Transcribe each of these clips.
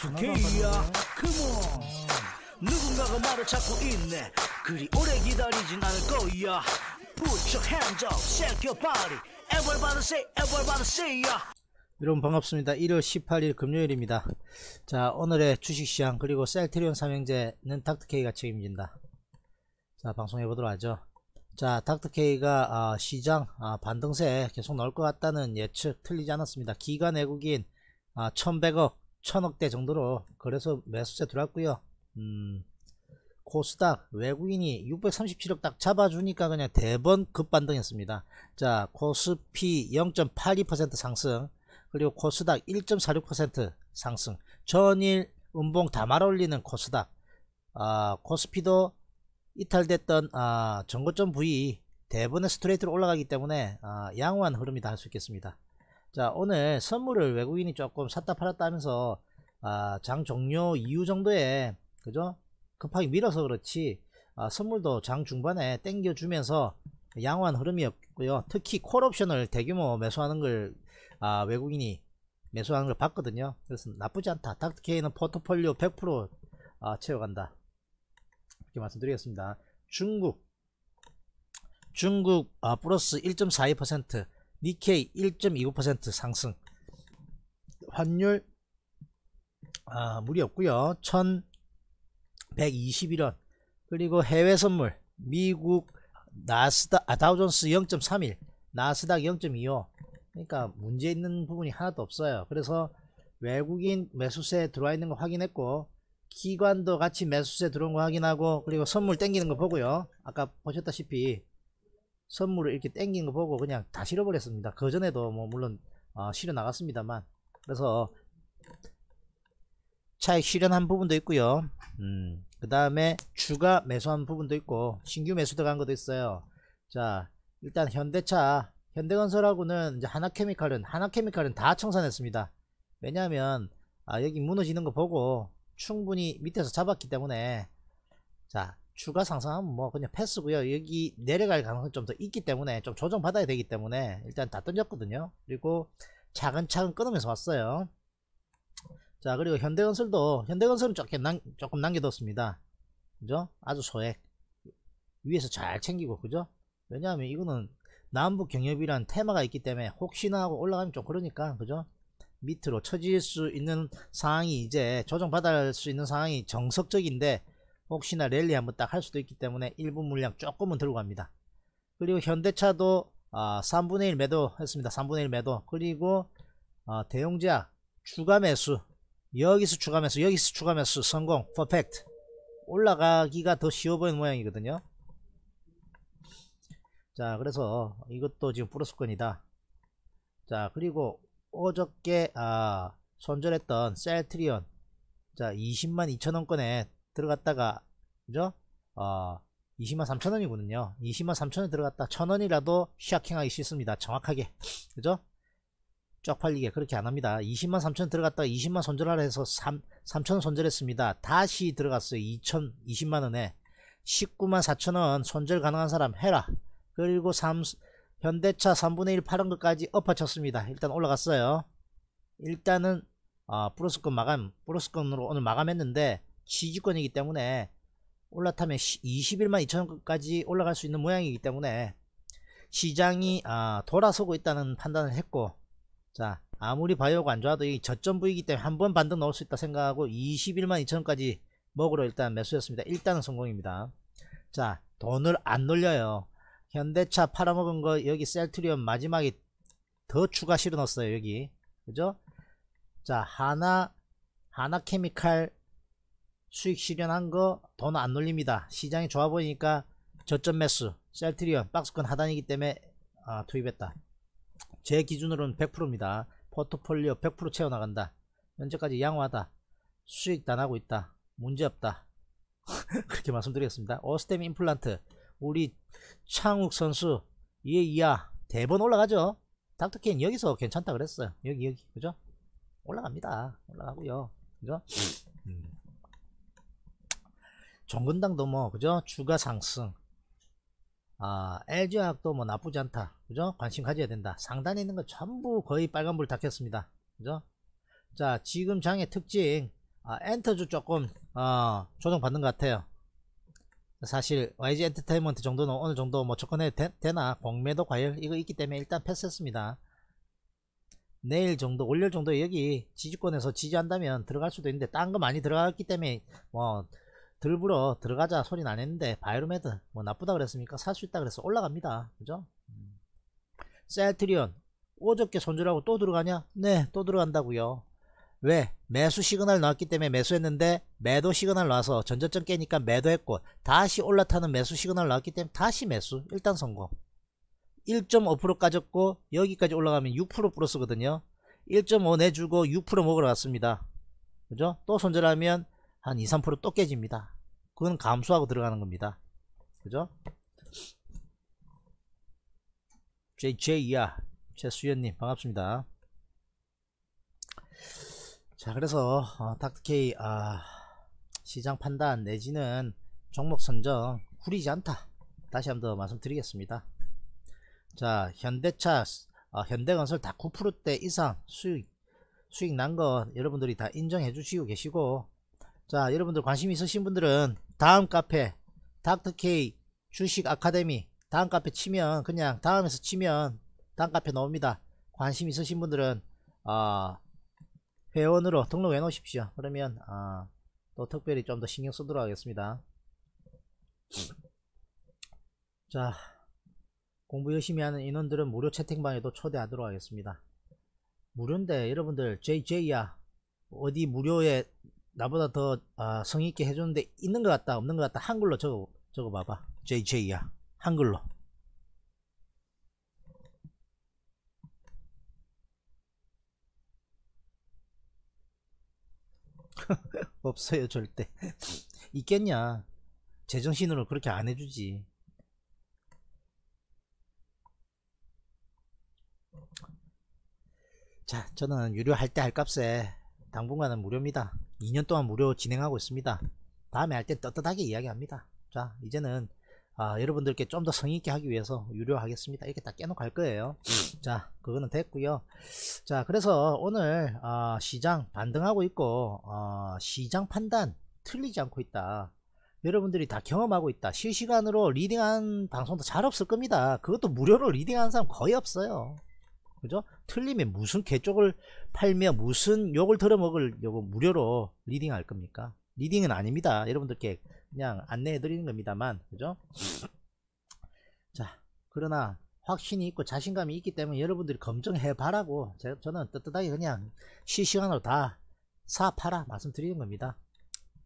부족해야 아, 그모 어. 누군가가 말을 찾고 있네 그리 오래 기다리진 않을 거야 Put your hands up, shake your body Everybody say, everybody say yeah. 여러분 반갑습니다 1월 18일 금요일입니다 자 오늘의 주식시장 그리고 셀트리온 삼형제는 닥터케이가 책임진다 자 방송해 보도록 하죠 자 닥터케이가 아, 시장 아, 반등세 계속 나올 것 같다는 예측 틀리지 않았습니다 기관 외국인 아, 1100억 천억대 정도로 그래서 매수세 들어왔고요 음, 코스닥 외국인이 637억 딱 잡아주니까 그냥 대번 급반등했습니다 자 코스피 0.82% 상승 그리고 코스닥 1.46% 상승 전일 음봉 다 말아올리는 코스닥 아, 코스피도 이탈됐던 아, 전고점 부위 대번에 스트레이트로 올라가기 때문에 아, 양호한 흐름이다 할 수 있겠습니다 자 오늘 선물을 외국인이 조금 샀다 팔았다 하면서 아, 장 종료 이후 정도에 그죠 급하게 밀어서 그렇지 아, 선물도 장 중반에 땡겨주면서 양호한 흐름이었고요 특히 콜옵션을 대규모 매수하는 걸 아, 외국인이 매수하는 걸 봤거든요 그래서 나쁘지 않다 닥터케이는 포트폴리오 100% 아, 채워간다 이렇게 말씀드리겠습니다 중국 중국 아, 플러스 1.42% 니케이 1 2 5 상승 환율 아, 무리 없고요 1121원 그리고 해외 선물 미국 나스닥 아, 다우존스 0.31 나스닥 0.25 그러니까 문제 있는 부분이 하나도 없어요 그래서 외국인 매수세에 들어와 있는 거 확인했고 기관도 같이 매수세 들어온 거 확인하고 그리고 선물 땡기는 거 보고요 아까 보셨다시피 선물을 이렇게 땡긴 거 보고 그냥 다 실어버렸습니다. 그 전에도 뭐 물론 어, 실어 나갔습니다만 그래서 차익 실현한 부분도 있고요. 음, 그 다음에 추가 매수한 부분도 있고 신규 매수 들어간 것도 있어요. 자 일단 현대차 현대건설하고는 이제 하나케미칼은 하나케미칼은 다 청산했습니다. 왜냐하면 아, 여기 무너지는 거 보고 충분히 밑에서 잡았기 때문에 자 추가 상승하면 뭐 그냥 패스고요 여기 내려갈 가능성이 좀 더 있기 때문에 좀 조정받아야 되기 때문에 일단 다 던졌거든요 그리고 차근차근 끊으면서 왔어요 자 그리고 현대건설도 현대건설은 조금, 남, 조금 남겨뒀습니다 그죠 아주 소액 위에서 잘 챙기고 그죠 왜냐하면 이거는 남북 경협이란 테마가 있기 때문에 혹시나 하고 올라가면 좀 그러니까 그죠 밑으로 처질 수 있는 상황이 이제 조정받을 수 있는 상황이 정석적인데 혹시나 랠리 한번 딱 할 수도 있기 때문에 일부 물량 조금은 들어갑니다. 그리고 현대차도 아, 3분의 1 매도 했습니다. 3분의 1 매도 그리고 아, 대용자 추가 매수 여기서 추가 매수 여기서 추가 매수 성공 퍼펙트 올라가기가 더 쉬워 보이는 모양이거든요. 자 그래서 이것도 지금 플러스권이다. 자 그리고 어저께 아, 손절했던 셀트리온 자 20만 2천원권에 들어갔다가 그죠? 어, 20만 3천원이군요 20만 3천원 들어갔다 천원이라도 샤킹하기 쉽습니다 정확하게 그죠? 쫙 팔리게 그렇게 안합니다 20만 3천원 들어갔다가 20만 손절하라 해서 3, 3천원 손절했습니다 다시 들어갔어요 2천 20만원에 19만 4천원 손절 가능한 사람 해라 그리고 3, 현대차 3분의 1 팔은 것까지 엎어쳤습니다 일단 올라갔어요 일단은 어, 플러스권 마감 플러스권으로 오늘 마감했는데 시지권이기 때문에 올라타면 21만 2천원까지 올라갈 수 있는 모양이기 때문에 시장이 아, 돌아서고 있다는 판단을 했고 자 아무리 바이오가 안 좋아도 이 저점 부이기 때문에 한 번 반등 넣을 수 있다 생각하고 21만 2천원까지 먹으러 일단 매수했습니다 일단은 성공입니다. 자 돈을 안 놀려요. 현대차 팔아먹은 거 여기 셀트리온 마지막에 더 추가 실어 넣었어요. 여기 그죠? 자 하나 하나케미칼 수익 실현한 거 돈 안 놀립니다. 시장이 좋아 보이니까 저점 매수 셀트리온 박스권 하단이기 때문에 아, 투입했다. 제 기준으로는 100%입니다. 포트폴리오 100% 채워나간다. 현재까지 양호하다. 수익 다 나고 있다. 문제없다. 그렇게 말씀드리겠습니다. 오스템 임플란트 우리 창욱 선수 이에 이야대본 올라가죠. 닥터캔 여기서 괜찮다 그랬어요. 여기 여기 그죠? 올라갑니다. 올라가고요. 그죠? 음. 음. 종근당도 뭐 그죠 주가 상승 아 LG화학도 뭐 나쁘지 않다 그죠 관심 가져야 된다 상단에 있는 거 전부 거의 빨간불 다 켰습니다 그죠 자 지금 장의 특징 아, 엔터주 조금 어, 조정받는 것 같아요 사실 YG 엔터테인먼트 정도는 어느 정도 뭐 접근해도 되, 나 공매도 과열 이거 있기 때문에 일단 패스했습니다 내일 정도 월요일 정도 여기 지지권에서 지지한다면 들어갈 수도 있는데 딴 거 많이 들어갔기 때문에 뭐 들불어 들어가자 소리 나는데 바이로메드 뭐 나쁘다 그랬습니까 살 수 있다 그래서 올라갑니다 그죠 음. 셀트리온 어저께 손절하고 또 들어가냐 네 또 들어간다고요 왜 매수 시그널 나왔기 때문에 매수했는데 매도 시그널 나와서 전저점 깨니까 매도했고 다시 올라타는 매수 시그널 나왔기 때문에 다시 매수 일단 성공 1.5% 까졌고 여기까지 올라가면 6% 플러스거든요 1.5 내주고 6% 먹으러 갔습니다 그죠 또 손절하면 한 2, 3%또 깨집니다. 그건 감수하고 들어가는 겁니다. 그죠? JJ야, 최수연님, 반갑습니다. 자, 그래서, 어, 닥터케이, 아, 시장 판단 내지는 종목 선정 후리지 않다. 다시 한번 더 말씀드리겠습니다. 자, 현대차, 어, 현대건설 다 9%대 이상 수익, 수익 난 거 여러분들이 다 인정해 주시고 계시고, 자 여러분들 관심 있으신 분들은 다음 카페 닥터케이 주식 아카데미 다음 카페 치면 그냥 다음에서 치면 다음 카페 나옵니다 관심 있으신 분들은 아 회원으로 등록해 놓으십시오 그러면 아또 특별히 좀 더 신경 쓰도록 하겠습니다 자 공부 열심히 하는 인원들은 무료 채팅방에도 초대하도록 하겠습니다 무료인데 여러분들 JJ야 어디 무료에 나보다 더 아, 성의있게 해줬는데 있는 것 같다 없는 것 같다 한글로 적어 적어 봐봐 JJ야 한글로 없어요 절대 있겠냐 제정신으로 그렇게 안 해주지 자 저는 유료할 때 할 값에 당분간은 무료입니다. 2년 동안 무료 진행하고 있습니다. 다음에 할 때 떳떳하게 이야기합니다. 자 이제는 아, 여러분들께 좀 더 성의있게 하기 위해서 유료하겠습니다. 이렇게 딱 깨놓고 할 거예요. 자, 그거는 됐고요. 자, 그래서 오늘 어, 시장 반등하고 있고 어, 시장 판단 틀리지 않고 있다. 여러분들이 다 경험하고 있다. 실시간으로 리딩한 방송도 잘 없을 겁니다. 그것도 무료로 리딩하는 사람 거의 없어요. 그죠? 틀리면 무슨 개쪽을 팔며 무슨 욕을 들어먹을 요거 무료로 리딩 할 겁니까? 리딩은 아닙니다. 여러분들께 그냥 안내해 드리는 겁니다만. 그죠? 자, 그러나 확신이 있고 자신감이 있기 때문에 여러분들이 검증해 봐라고 저는 떳떳하게 그냥 실시간으로 다 사 팔아 말씀드리는 겁니다.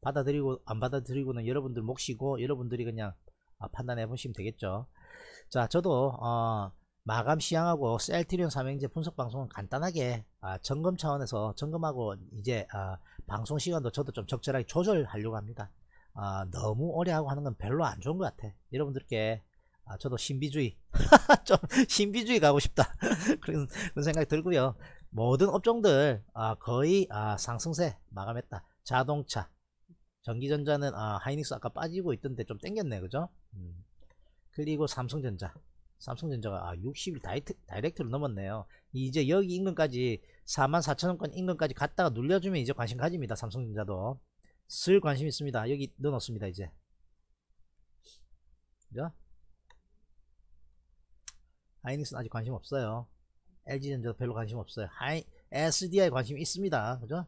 받아들이고 안 받아들이고는 여러분들 몫이고 여러분들이 그냥 아, 판단해 보시면 되겠죠. 자, 저도 어 마감 시향하고 셀트리온 삼행제 분석 방송은 간단하게 아, 점검 차원에서 점검하고 이제 아, 방송 시간도 저도 좀 적절하게 조절하려고 합니다. 아, 너무 오래 하고 하는 건 별로 안 좋은 것 같아. 여러분들께 아, 저도 신비주의 좀 신비주의 가고 싶다 그런, 그런 생각이 들고요. 모든 업종들 아, 거의 아, 상승세 마감했다. 자동차, 전기전자는 아, 하이닉스 아까 빠지고 있던데 좀 땡겼네 그죠? 음. 그리고 삼성전자 삼성전자가 아 60일 다이트, 다이렉트로 넘었네요 이제 여기 인근까지 44,000원권 인근까지 갔다가 눌려주면 이제 관심 가집니다 삼성전자도 쓸 관심 있습니다 여기 넣어놓습니다 이제 그죠? 하이닉스는 아직 관심 없어요 LG전자도 별로 관심 없어요 하이, SDI 관심 있습니다 그죠?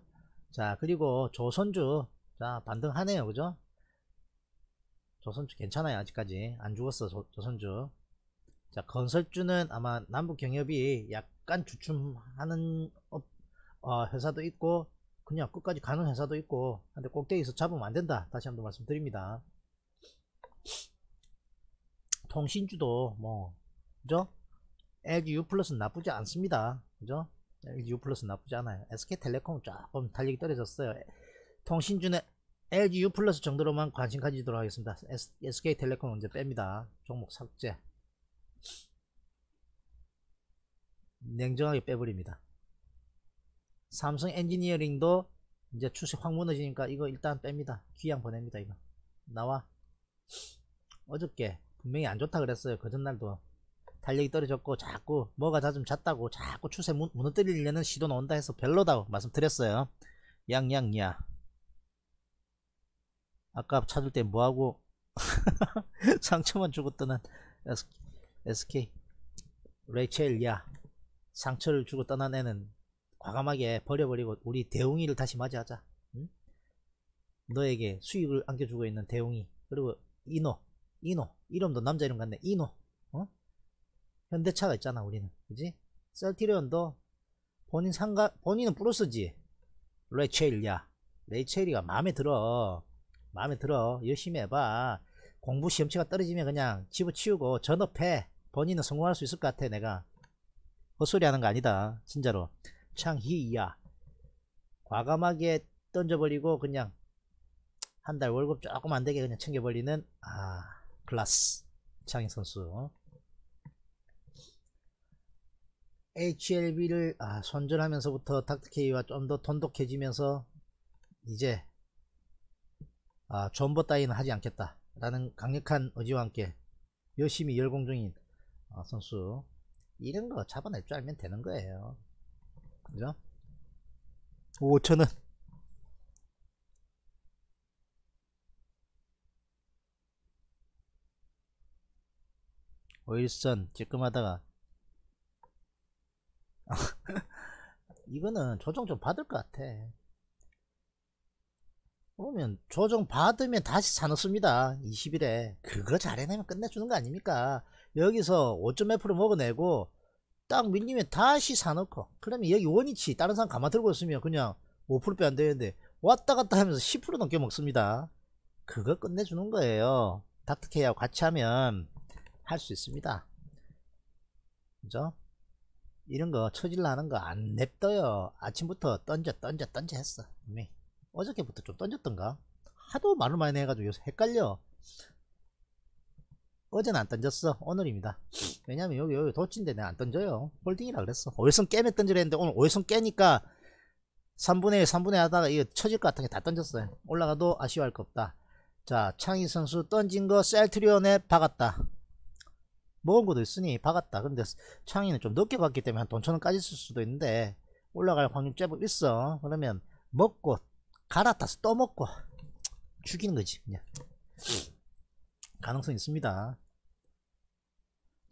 자 그리고 조선주 자 반등하네요 그죠? 조선주 괜찮아요 아직까지 안 죽었어 조, 조선주 자 건설주는 아마 남북 경협이 약간 주춤하는 업, 어, 회사도 있고 그냥 끝까지 가는 회사도 있고 근데 꼭대기에서 잡으면 안된다 다시 한번 말씀드립니다 통신주도 뭐 그죠 LGU 플러스는 나쁘지 않습니다 그죠 LGU 플러스는 나쁘지 않아요 SK텔레콤 조금 달리기 떨어졌어요 통신주는 LGU 플러스 정도로만 관심 가지도록 하겠습니다 SK텔레콤 이제 뺍니다 종목 삭제 냉정하게 빼버립니다. 삼성 엔지니어링도 이제 추세 확 무너지니까 이거 일단 뺍니다. 귀양 보냅니다. 이거 나와. 어저께 분명히 안 좋다 그랬어요. 그 전날도 달력이 떨어졌고 자꾸 뭐가 다좀 잤다고 자꾸 추세 무, 무너뜨리려는 시도 나온다 해서 별로다 말씀드렸어요. 양양야. 아까 찾을 때 뭐하고 상처만 주고 떠는 SK 레이첼 야 상처를 주고 떠난 애는 과감하게 버려버리고 우리 대웅이를 다시 맞이하자 응? 너에게 수익을 안겨주고 있는 대웅이 그리고 이노 이노 이름도 남자 이름 같네 이노 어? 현대차가 있잖아 우리는 그지 셀티리온도 본인 상가 본인은 플러스지 레이첼이야 레이첼이가 마음에 들어 마음에 들어 열심히 해봐 공부 시험치가 떨어지면 그냥 집어치우고 전업해 본인은 성공할 수 있을 것 같아 내가 헛소리 하는 거 아니다 진짜로 창희야 과감하게 던져버리고 그냥 한 달 월급 조금 안 되게 그냥 챙겨버리는 아 클라스 창희 선수 HLB를 아, 손절하면서부터 닥터이와좀 더 돈독해지면서 이제 아, 존버 따위는 하지 않겠다 라는 강력한 의지와 함께 열심히 열공 중인 아, 선수 이런 거 잡아낼 줄 알면 되는 거예요 그죠? 5천원 오일선 찔끔하다가 이거는 조정 좀 받을 것 같아 그러면 조정 받으면 다시 사놓습니다 20일에 그거 잘해내면 끝내주는 거 아닙니까 여기서 5.몇% 먹어내고 딱 밀리면 다시 사놓고 그러면 여기 원위치 다른 사람 가만 들고 있으면 그냥 5%빼 안 되는데 왔다 갔다 하면서 10% 넘게 먹습니다 그거 끝내주는 거예요 닥터케이하 같이 하면 할 수 있습니다 그죠? 이런 거 처질라 하는 거 안 냅둬요 아침부터 던져 던져 던져 했어 분명 어저께부터 좀 던졌던가 하도 말을 많이 해가지고 요새 헷갈려 어제는 안 던졌어 오늘입니다 왜냐면 여기 여기 도치인데 내가 안 던져요 홀딩이라 그랬어 오일선 깨매 던지려 했는데 오늘 오일선 깨니까 3분의 1 3분의 1 하다가 이거 처질 것 같은 게 다 던졌어요 올라가도 아쉬워할 거 없다 자 창희 선수 던진 거 셀트리온에 박았다 먹은 것도 있으니 박았다 근데 창희는 좀 늦게 박기 때문에 한 돈 천원까지 쓸 수도 있는데 올라갈 확률 제법 있어 그러면 먹고 갈아타서 또 먹고 죽이는 거지 그냥 가능성 있습니다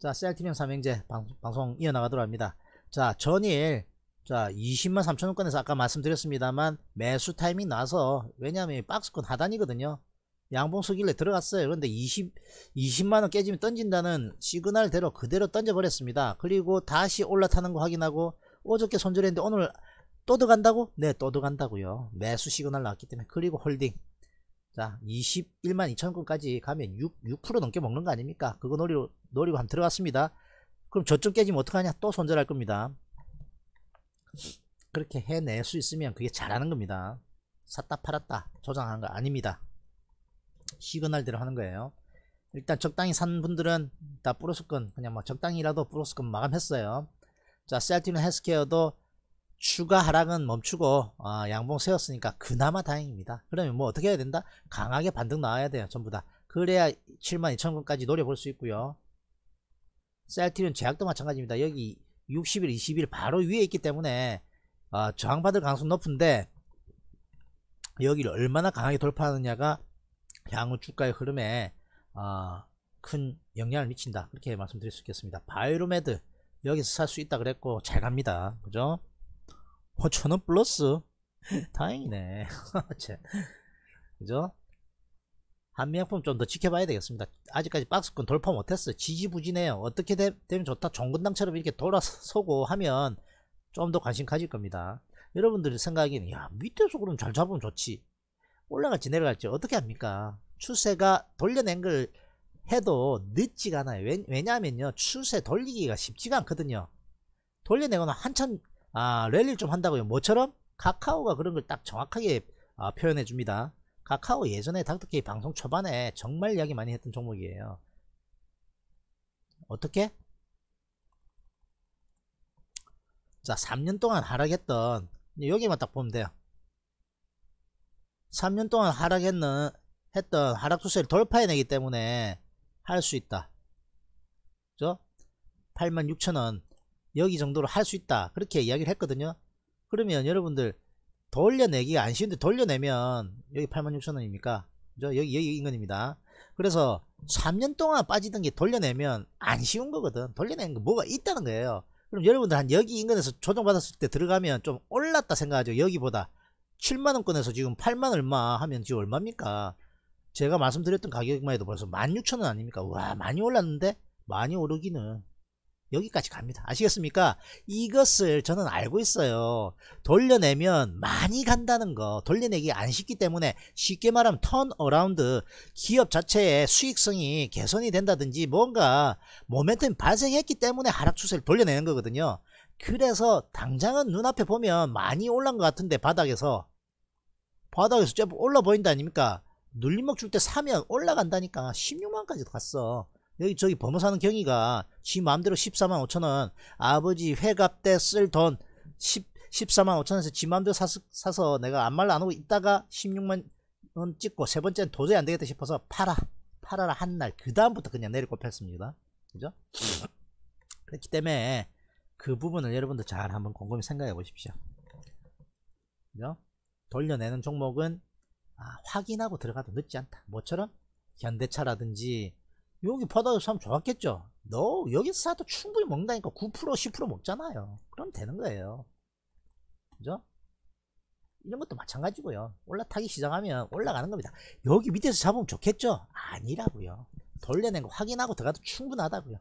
자 셀티늄 삼행제 방, 방송 이어나가도록 합니다 자 전일 자 20만 3천원권에서 아까 말씀드렸습니다만 매수 타이밍 나서 왜냐하면 박스권 하단이거든요 양봉수길래 들어갔어요 그런데 20, 20만원 깨지면 던진다는 시그널대로 그대로 던져버렸습니다 그리고 다시 올라타는 거 확인하고 어저께 손절했는데 오늘 또 들어간다고? 네 또 들어간다고요 매수 시그널 나왔기 때문에 그리고 홀딩 자 21만 2천건까지 가면 6, 6% 넘게 먹는 거 아닙니까 그거 노리고, 노리고 한번 들어갔습니다 그럼 저쪽 깨지면 어떡하냐 또 손절할 겁니다 그렇게 해낼 수 있으면 그게 잘하는 겁니다 샀다 팔았다 조장하는거 아닙니다 시그널대로 하는 거예요 일단 적당히 산 분들은 다 플러스건 그냥 뭐 적당히라도 플러스건 마감했어요 자 셀티는 헬스케어도 추가 하락은 멈추고 아, 양봉 세웠으니까 그나마 다행입니다. 그러면 뭐 어떻게 해야 된다? 강하게 반등 나와야 돼요. 전부 다. 그래야 72,000원까지 노려볼 수 있고요. 셀티는 제약도 마찬가지입니다. 여기 60일, 20일 바로 위에 있기 때문에 아, 저항받을 가능성 높은데 여기를 얼마나 강하게 돌파하느냐가 향후 주가의 흐름에 아, 큰 영향을 미친다. 그렇게 말씀드릴 수 있겠습니다. 바이로메드 여기서 살 수 있다 그랬고 잘 갑니다. 그죠? 5천원 플러스 다행이네 그죠? 한미약품 좀 더 지켜봐야 되겠습니다 아직까지 박스권 돌파 못했어 지지부진해요 어떻게 되, 면 좋다 정근당처럼 이렇게 돌아서고 하면 좀 더 관심 가질 겁니다 여러분들 이 생각에는 야 밑에서 그럼 잘 잡으면 좋지 올라갈지 내려갈지 어떻게 합니까 추세가 돌려낸 걸 해도 늦지가 않아요 왜, 왜냐하면요 추세 돌리기가 쉽지가 않거든요 돌려내거나 한참 아, 랠리를 좀 한다고요. 뭐처럼? 카카오가 그런 걸 딱 정확하게 아, 표현해 줍니다. 카카오 예전에 닥터케이 방송 초반에 정말 이야기 많이 했던 종목이에요. 어떻게? 자, 3년 동안 하락했던 여기만 딱 보면 돼요. 3년 동안 하락했는 했던 하락 추세를 돌파해내기 때문에 할 수 있다. 그죠? 86,000원 여기 정도로 할 수 있다 그렇게 이야기를 했거든요 그러면 여러분들 돌려내기가 안 쉬운데 돌려내면 여기 86,000원입니까 그 여기 여기 인근입니다 그래서 3년 동안 빠지던 게 돌려내면 안 쉬운 거거든 돌려내는 거 뭐가 있다는 거예요 그럼 여러분들 한 여기 인근에서 조정받았을 때 들어가면 좀 올랐다 생각하죠 여기보다 7만원권에서 지금 8만 얼마 하면 지금 얼마입니까 제가 말씀드렸던 가격만 해도 벌써 16,000원 아닙니까 와 많이 올랐는데 많이 오르기는 여기까지 갑니다. 아시겠습니까? 이것을 저는 알고 있어요. 돌려내면 많이 간다는 거 돌려내기 안 쉽기 때문에 쉽게 말하면 턴 어라운드 기업 자체의 수익성이 개선이 된다든지 뭔가 모멘텀이 발생했기 때문에 하락 추세를 돌려내는 거거든요. 그래서 당장은 눈앞에 보면 많이 올라온것 같은데 바닥에서 바닥에서 올라 보인다 아닙니까? 눌림목 줄때 사면 올라간다니까 16만까지도 갔어. 여기 저기 범어사는 경위가지 마음대로 14만 5천원 아버지 회갑 때 쓸 돈 14만 5천원에서 지 마음대로 사서, 사서 내가 아무 말도 안 하고 있다가 16만 원 찍고 세 번째는 도저히 안 되겠다 싶어서 팔아 팔아라 한 날 그 다음부터 그냥 내릴 꼽팼습니다 그죠? 그렇기 때문에 그 부분을 여러분들 잘 한번 곰곰이 생각해 보십시오 그죠? 돌려내는 종목은 아, 확인하고 들어가도 늦지 않다. 뭐처럼 현대차라든지 여기 바다에 사면 좋았겠죠 너 여기서 사도 충분히 먹는다니까 9% 10% 먹잖아요 그럼 되는 거예요 그죠? 이런 것도 마찬가지고요 올라타기 시작하면 올라가는 겁니다 여기 밑에서 잡으면 좋겠죠? 아니라고요 돌려낸 거 확인하고 들어가도 충분하다고요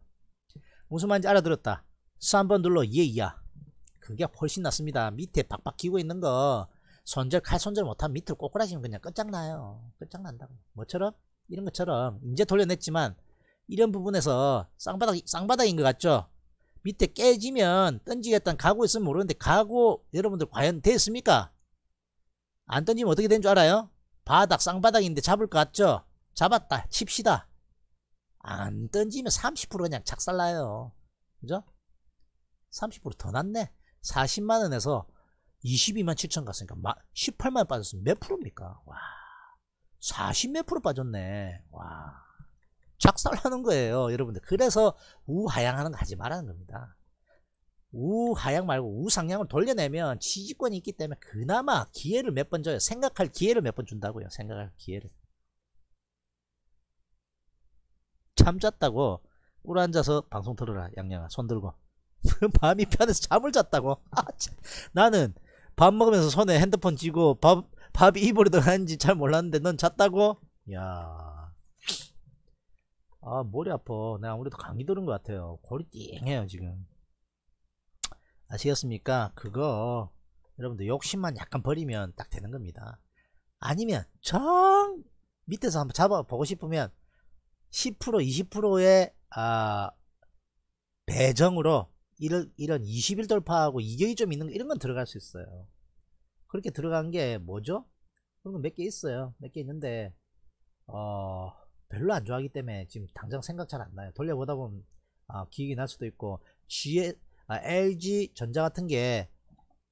무슨 말인지 알아들었다 3번 눌러 예이야 그게 훨씬 낫습니다 밑에 박박 끼고 있는 거 손절 칼손절 못하면 밑으로 꼬꾸라지면 그냥 끝장나요 끝장난다고 뭐처럼? 이런 것처럼 이제 돌려냈지만 이런 부분에서 쌍바닥, 쌍바닥인 것 같죠? 밑에 깨지면 던지겠다는 각오 있으면 모르는데 각오 여러분들 과연 됐습니까? 안 던지면 어떻게 된 줄 알아요? 바닥 쌍바닥인데 잡을 것 같죠? 잡았다 칩시다 안 던지면 30% 그냥 작살나요 그죠? 30%더 났네 40만원에서 22만 7천 갔으니까 18만원 빠졌으면 몇 프로입니까? 와40 몇 프로 빠졌네 와 작살하는 거예요 여러분들 그래서 우하향하는 거 하지 말라는 겁니다 우하향 말고 우상향을 돌려내면 취지권이 있기 때문에 그나마 기회를 몇 번 줘요 생각할 기회를 몇 번 준다고요 생각할 기회를 잠잤다고 꿀 앉아서 방송 틀어라 양양아 손 들고 밤이 편해서 잠을 잤다고 아, 나는 밥 먹으면서 손에 핸드폰 쥐고 밥, 밥이 입으로 들어가는지 잘 몰랐는데 넌 잤다고? 야아 머리 아파 내가 네, 아무래도 감기 들은 것 같아요 골이 띵해요 지금 아시겠습니까 그거 여러분들 욕심만 약간 버리면 딱 되는 겁니다 아니면 정 밑에서 한번 잡아보고 싶으면 10% 20%의 아 배정으로 이런, 이런 20일 돌파하고 이격이 좀 있는 거 이런 건 들어갈 수 있어요 그렇게 들어간 게 뭐죠? 그런 건몇개 있어요 몇 개 있는데 어 별로 안 좋아하기 때문에 지금 당장 생각 잘 안 나요. 돌려보다 보면 아, 기억이 날 수도 있고 G, 아, LG 전자 같은 게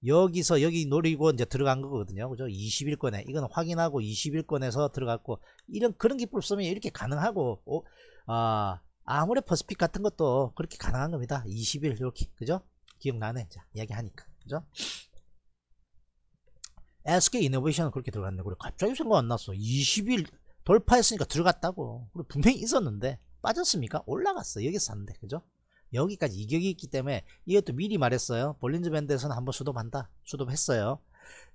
여기서 여기 노리고 이제 들어간 거거든요. 그죠? 21권에 이건 확인하고 21권에서 들어갔고 이런 그런 기법 쓰면 이렇게 가능하고 오, 어, 아, 아무래 퍼스픽 같은 것도 그렇게 가능한 겁니다. 20일 이렇게 그죠? 기억나네. 자, 이야기하니까. 그죠? SK 이노베이션은 그렇게 들어갔는데 그고 갑자기 생각 안 났어. 20일 돌파했으니까 들어갔다고. 그리 분명히 있었는데 빠졌습니까? 올라갔어. 여기서 샀는데. 그죠? 여기까지 이격이 있기 때문에 이것도 미리 말했어요. 볼린즈 밴드에서는 한번 수도한다. 수도했어요.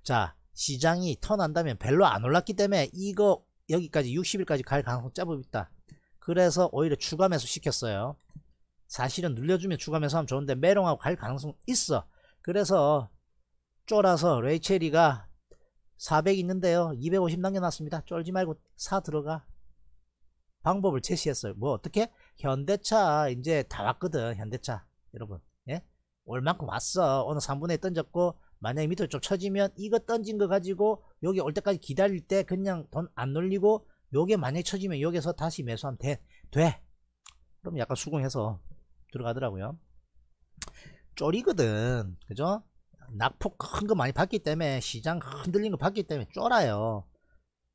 자, 시장이 턴한다면 별로 안 올랐기 때문에 이거 여기까지 60일까지 갈 가능성 짜고 있다. 그래서 오히려 추가 매수 시켰어요. 사실은 눌려주면 추가 매수하면 좋은데 메롱하고 갈 가능성 있어. 그래서 쫄아서 레이첼이가 400 있는데요 250 남겨놨습니다 쫄지 말고 사 들어가 방법을 제시했어요 뭐 어떻게 현대차 이제 다 왔거든 현대차 여러분 예? 올 만큼 왔어 어느 3분의 1 던졌고 만약에 밑으로 좀 쳐지면 이거 던진 거 가지고 여기 올 때까지 기다릴 때 그냥 돈안 놀리고 요게 만약에 쳐지면 여기서 다시 매수하면 돼, 돼. 그럼 약간 수긍해서 들어가더라고요 쫄이거든 그죠 낙폭 큰 거 많이 봤기 때문에 시장 흔들린 거 봤기 때문에 쫄아요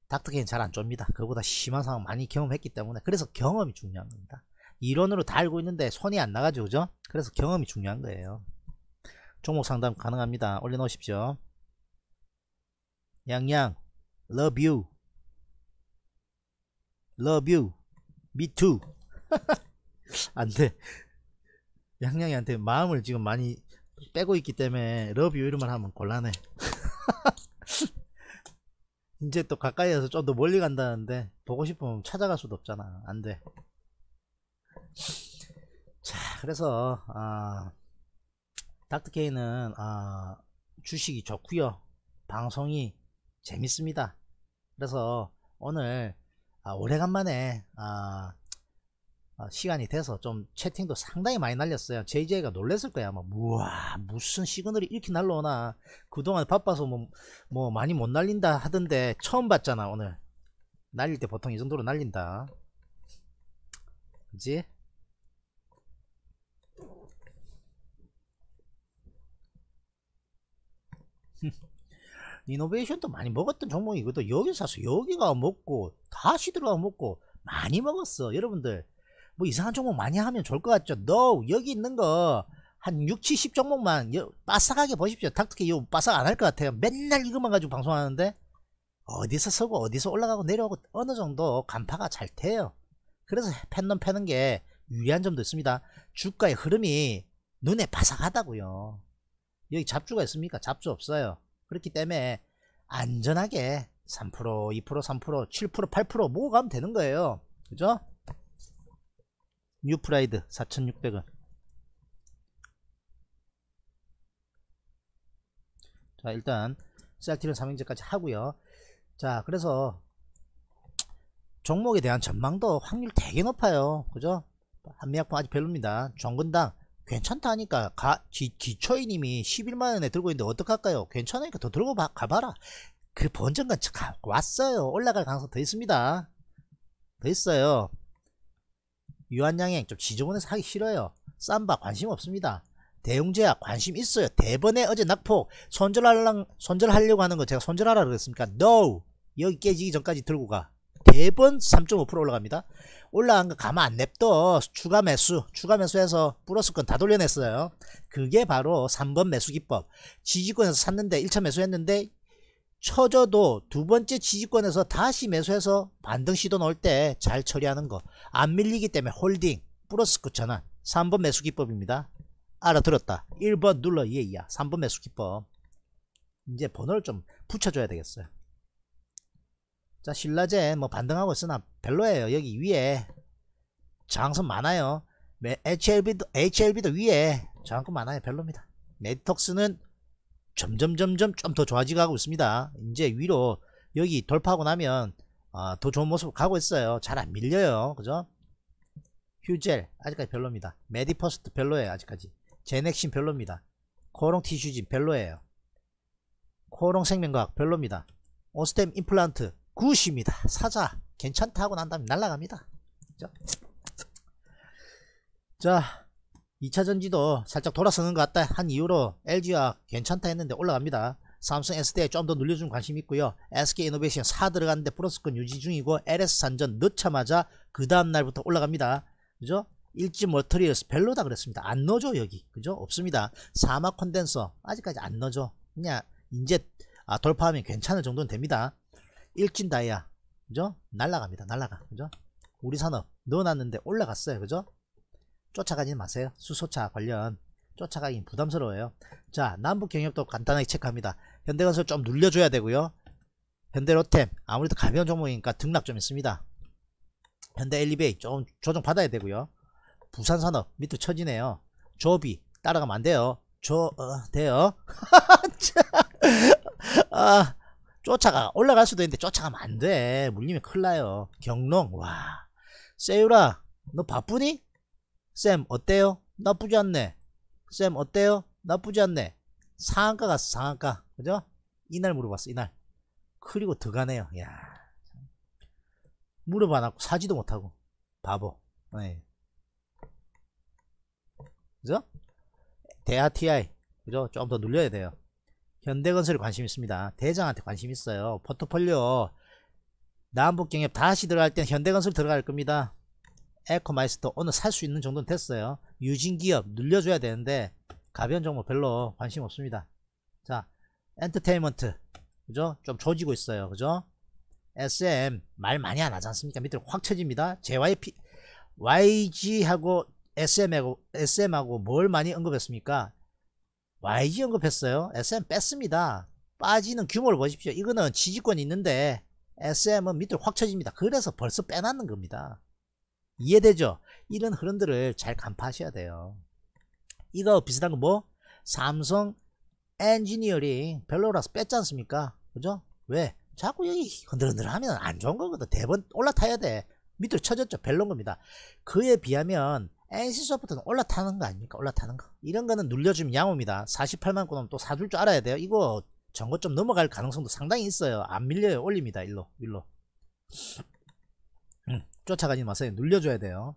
닥터게임 잘안쫍니다 그거보다 심한 상황 많이 경험했기 때문에 그래서 경험이 중요한 겁니다 이론으로 다 알고 있는데 손이 안 나가죠 그죠 그래서 경험이 중요한 거예요 종목 상담 가능합니다 올려놓으십시오 양양 love you love you me too 안돼 양양이한테 마음을 지금 많이 빼고 있기 때문에 러브 유이름 하면 곤란해 이제 또 가까이에서 좀 더 멀리 간다는데 보고 싶으면 찾아갈 수도 없잖아 안돼 자 그래서 아 닥터케이는 아 주식이 좋구요 방송이 재밌습니다 그래서 오늘 아, 오래간만에 아 어, 시간이 돼서 좀 채팅도 상당히 많이 날렸어요. JJ가 놀랬을 거야. 아마 뭐, 우와 무슨 시그널이 이렇게 날라오나 그동안 바빠서 뭐, 뭐 많이 못 날린다 하던데 처음 봤잖아 오늘 날릴 때 보통 이 정도로 날린다 그지? 이노베이션도 많이 먹었던 종목이거든 여기 사서 여기가 먹고 다시 들어가 먹고 많이 먹었어 여러분들 뭐 이상한 종목 많이 하면 좋을 것 같죠 너 여기 있는 거 한 6, 70 종목만 빠삭하게 보십시오 닥터키 이거 빠삭 안 할 것 같아요 맨날 이것만 가지고 방송하는데 어디서 서고 어디서 올라가고 내려오고 어느 정도 간파가 잘 돼요 그래서 팬덤 패는 게 유리한 점도 있습니다 주가의 흐름이 눈에 바삭하다고요 여기 잡주가 있습니까 잡주 없어요 그렇기 때문에 안전하게 3%, 2%, 3%, 7%, 8%모으가면 되는 거예요. 그죠? 뉴프라이드 4,600원 자 일단 셀티는 3행제까지 하고요 자 그래서 종목에 대한 전망도 확률 되게 높아요 그죠 한미약품 아직 별로입니다 정근당 괜찮다 하니까 가, 기, 초인님이 11만원에 들고 있는데 어떡할까요 괜찮으니까 더 들고 봐, 가봐라 그본전간 가, 왔어요 올라갈 가능성 더 있습니다 더 있어요 유한양행 좀 지저분해서 하기 싫어요. 쌈바 관심 없습니다. 대웅제약 관심 있어요. 대번에 어제 낙폭 손절하려 손절하려고 하는 거 제가 손절하라 그랬습니까? No! 여기 깨지기 전까지 들고 가. 대번 3.5% 올라갑니다. 올라간 거 가만 안 냅둬. 추가 매수, 추가 매수해서 플러스 권다 돌려냈어요. 그게 바로 3번 매수 기법. 지지권에서 샀는데 1차 매수했는데 쳐져도 두 번째 지지권에서 다시 매수해서 반등 시도 넣을 때 잘 처리하는 거. 안 밀리기 때문에 홀딩 플러스 9천원 3번 매수 기법입니다. 알아들었다. 1번 눌러 예이야. 3번 매수 기법. 이제 번호를 좀 붙여줘야 되겠어요. 자 신라젠 뭐 반등하고 있으나 별로예요. 여기 위에 저항선 많아요. HLB도, HLB도 위에 저항권 많아요. 별로입니다. 메디톡스는 점점 점점 좀 더 좋아지고 있습니다. 이제 위로 여기 돌파하고 나면 아, 더 좋은 모습 가고 있어요. 잘 안 밀려요. 그죠? 휴젤 아직까지 별로입니다. 메디퍼스트 별로예요. 아직까지. 제넥신 별로입니다. 코롱 티슈진 별로예요. 코롱 생명과학 별로입니다. 오스템 임플란트 굿입니다. 사자 괜찮다 하고 난 다음에 날라갑니다. 그죠? 자 2차 전지도 살짝 돌아서는 것 같다 한이후로 LG와 괜찮다 했는데 올라갑니다. 삼성 S대에 좀 더 눌려준 관심이 있고요. SK이노베이션 4 들어갔는데 플러스권 유지 중이고 LS 산전 넣자마자 그 다음날부터 올라갑니다. 그죠? 일지 멀터리어스 별로다 그랬습니다. 안 넣어줘 여기. 그죠? 없습니다. 사막 콘덴서 아직까지 안 넣어줘. 그냥 이제 아, 돌파하면 괜찮을 정도는 됩니다. 일진 다이아. 그죠? 날라갑니다. 날라가. 그죠? 우리 산업 넣어놨는데 올라갔어요. 그죠? 쫓아가지 마세요. 수소차 관련 쫓아가긴 부담스러워요. 자, 남북 경협도 간단하게 체크합니다. 현대건설 좀 눌려줘야 되고요. 현대로템 아무래도 가벼운 종목이니까 등락 좀 있습니다. 현대엘리베이 좀 조정 받아야 되고요. 부산산업 밑으로 쳐지네요. 조비 따라가면 안 돼요. 조 어, 돼요. 아, 쫓아가 올라갈 수도 있는데 쫓아가면 안 돼. 물리면 큰일 나요. 경농 와 세유라 너 바쁘니? 쌤 어때요? 나쁘지 않네. 쌤 어때요? 나쁘지 않네. 상한가 갔어 상한가 그죠? 이날 물어봤어 이날. 그리고 들가네요야 물어봐 놨고 사지도 못하고 바보. 네. 그죠? 대하 TI 그죠? 좀더 눌려야 돼요. 현대건설에 관심 있습니다. 대장한테 관심 있어요. 포트폴리오 남북경협 다시 들어갈 땐 현대건설 들어갈 겁니다. 에코마이스터 오늘 살 수 있는 정도는 됐어요 유진기업 늘려줘야 되는데 가벼운 정보 별로 관심 없습니다 자 엔터테인먼트 그죠 좀 조지고 있어요 그죠 SM 말 많이 안 하지 않습니까 밑으로 확 쳐집니다 JYP YG하고 SM하고 SM하고 뭘 많이 언급했습니까 YG 언급했어요 SM 뺐습니다 빠지는 규모를 보십시오 이거는 지지권이 있는데 SM은 밑으로 확 쳐집니다 그래서 벌써 빼놨는 겁니다 이해되죠? 이런 흐름들을 잘 간파하셔야 돼요. 이거 비슷한 거 뭐? 삼성 엔지니어링 별로라서 뺐지 않습니까? 그죠? 왜? 자꾸 여기 흔들흔들하면 안 좋은 거거든. 대번 올라타야 돼. 밑으로 쳐졌죠. 별론 겁니다. 그에 비하면 NC소프트는 올라타는 거 아닙니까? 올라타는 거. 이런 거는 눌려주면 양호입니다. 48만 건또 사줄 줄 알아야 돼요. 이거 전거좀 넘어갈 가능성도 상당히 있어요. 안 밀려요. 올립니다. 일로, 일로. 쫓아가지 마세요. 눌려줘야 돼요.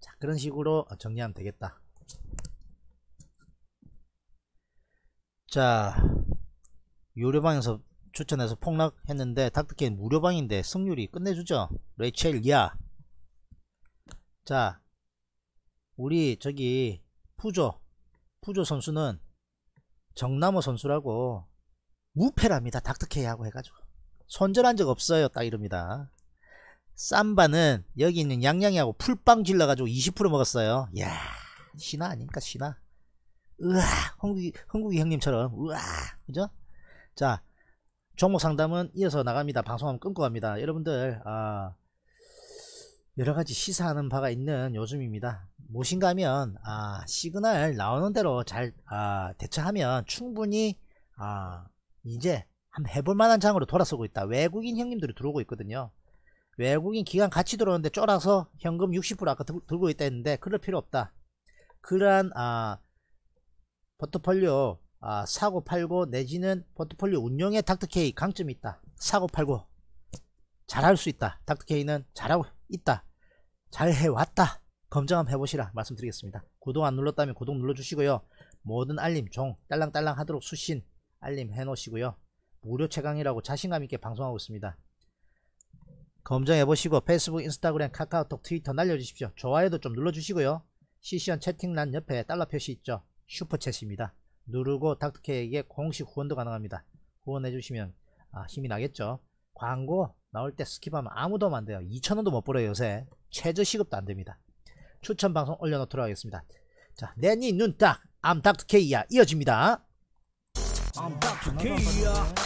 자, 그런 식으로 정리하면 되겠다. 자, 유료방에서 추천해서 폭락했는데 닥터게임 무료방인데 승률이 끝내주죠. 레이첼 이하. 자, 우리 저기 푸조 푸조 선수는 정나무 선수라고 무패랍니다. 닥터케이하고 해가지고. 손절한 적 없어요 딱 이럽니다 쌈바는 여기 있는 양양이하고 풀빵 질러가지고 20% 먹었어요 야 신화 아닙니까 신화 으아 흥국이, 흥국이 형님처럼 으아 그죠 자 종목 상담은 이어서 나갑니다 방송하면 끊고 갑니다 여러분들 아 여러가지 시사하는 바가 있는 요즘입니다 무엇인가 하면 아 시그널 나오는 대로 잘 아, 대처하면 충분히 아 이제 한번 해볼 만한 장으로 돌아서고 있다. 외국인 형님들이 들어오고 있거든요. 외국인 기간 같이 들어오는데 쫄아서 현금 60% 아까 들, 고 있다 했는데 그럴 필요 없다. 그러한 아, 포트폴리오 아, 사고 팔고 내지는 포트폴리오 운영에 닥터케이 강점이 있다. 사고 팔고 잘할 수 있다. 닥터케이는 잘하고 있다. 잘 해왔다. 검정 한번 해보시라 말씀드리겠습니다. 구독 안 눌렀다면 구독 눌러주시고요. 모든 알림 종 딸랑딸랑 하도록 수신 알림 해놓으시고요. 무료 최강이라고 자신감 있게 방송하고 있습니다. 검증해보시고 페이스북, 인스타그램, 카카오톡, 트위터 날려주십시오. 좋아요도 좀 눌러주시고요. 실시간 채팅란 옆에 달러 표시 있죠. 슈퍼챗입니다. 누르고 닥터케에게 공식 후원도 가능합니다. 후원해주시면 아, 힘이 나겠죠. 광고 나올 때 스킵하면 아무도 안 돼요. 2천원도 못 벌어요 요새. 최저 시급도 안됩니다. 추천 방송 올려놓도록 하겠습니다. 자, 내니 눈딱 암닥터케이야 이어집니다. 암닥터케이야